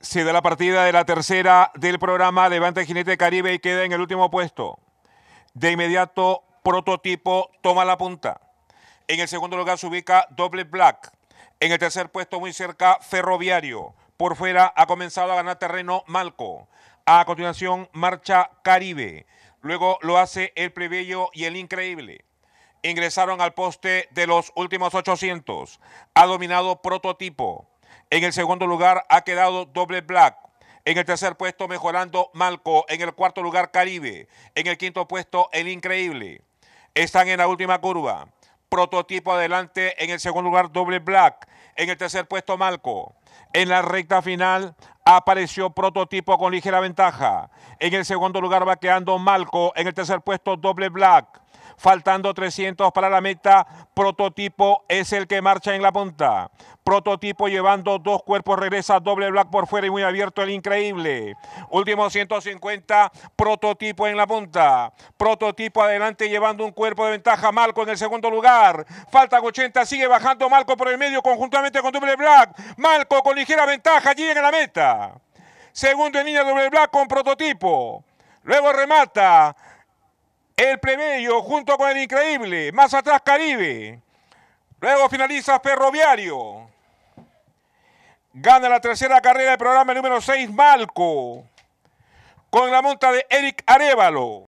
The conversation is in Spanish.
se da la partida de la tercera del programa, Levante jinete Caribe y queda en el último puesto. De inmediato, prototipo toma la punta. En el segundo lugar se ubica Doble Black. En el tercer puesto, muy cerca, Ferroviario. Por fuera ha comenzado a ganar terreno Malco. A continuación, marcha Caribe. Luego lo hace el plebeyo y el increíble. Ingresaron al poste de los últimos 800. Ha dominado prototipo. En el segundo lugar ha quedado Doble Black. En el tercer puesto mejorando Malco. En el cuarto lugar Caribe. En el quinto puesto El Increíble. Están en la última curva. Prototipo adelante. En el segundo lugar Doble Black. En el tercer puesto Malco. En la recta final apareció Prototipo con ligera ventaja. En el segundo lugar va quedando Malco. En el tercer puesto Doble Black. Faltando 300 para la meta, Prototipo es el que marcha en la punta. Prototipo llevando dos cuerpos, regresa doble black por fuera y muy abierto el increíble. Último 150, Prototipo en la punta. Prototipo adelante llevando un cuerpo de ventaja, Malco en el segundo lugar. Falta 80, sigue bajando Malco por el medio conjuntamente con doble black. Malco con ligera ventaja, llega a la meta. Segundo en línea doble black con Prototipo. Luego remata el Premio junto con el Increíble, más atrás Caribe. Luego finaliza Ferroviario. Gana la tercera carrera del programa número 6 Malco. Con la monta de Eric Arevalo.